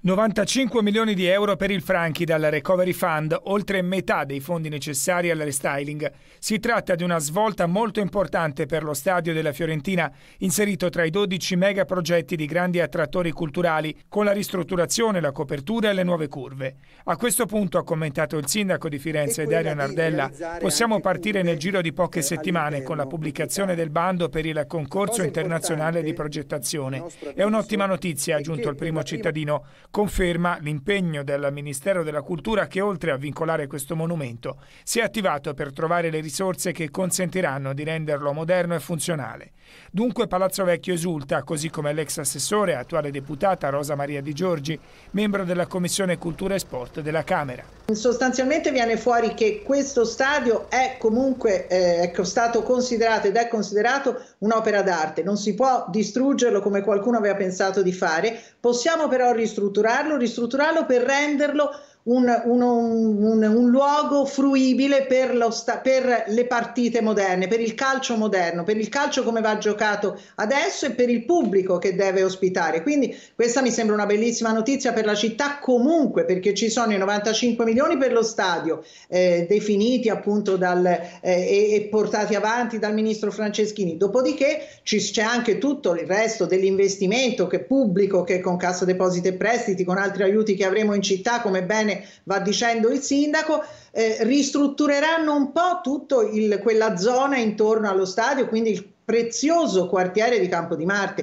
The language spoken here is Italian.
95 milioni di euro per il Franchi dal Recovery Fund, oltre metà dei fondi necessari al restyling. Si tratta di una svolta molto importante per lo stadio della Fiorentina, inserito tra i 12 megaprogetti di grandi attrattori culturali, con la ristrutturazione, la copertura e le nuove curve. A questo punto, ha commentato il sindaco di Firenze Dario Nardella, possiamo partire nel giro di poche settimane con la pubblicazione del bando per il concorso internazionale di progettazione. È un'ottima notizia, ha aggiunto il primo cittadino conferma l'impegno del Ministero della Cultura che oltre a vincolare questo monumento si è attivato per trovare le risorse che consentiranno di renderlo moderno e funzionale. Dunque Palazzo Vecchio esulta, così come l'ex assessore e attuale deputata Rosa Maria Di Giorgi, membro della Commissione Cultura e Sport della Camera sostanzialmente viene fuori che questo stadio è comunque eh, è ecco, stato considerato ed è considerato un'opera d'arte, non si può distruggerlo come qualcuno aveva pensato di fare, possiamo però ristrutturarlo, ristrutturarlo per renderlo un, un, un, un, luogo fruibile per, sta, per, le partite moderne, per il calcio moderno, per il calcio come va giocato adesso e per il pubblico che deve ospitare. Quindi questa mi sembra una bellissima notizia per la città comunque, perché ci sono i 95 milioni per lo stadio, eh, definiti appunto dal, eh, e, e, portati avanti dal ministro Franceschini. Dopodiché c'è anche tutto il resto dell'investimento che pubblico, che con Cassa Depositi e Prestiti, con altri aiuti che avremo in città come ben bene va dicendo il sindaco, eh, ristruttureranno un po' tutta quella zona intorno allo stadio, quindi il prezioso quartiere di Campo di Marte.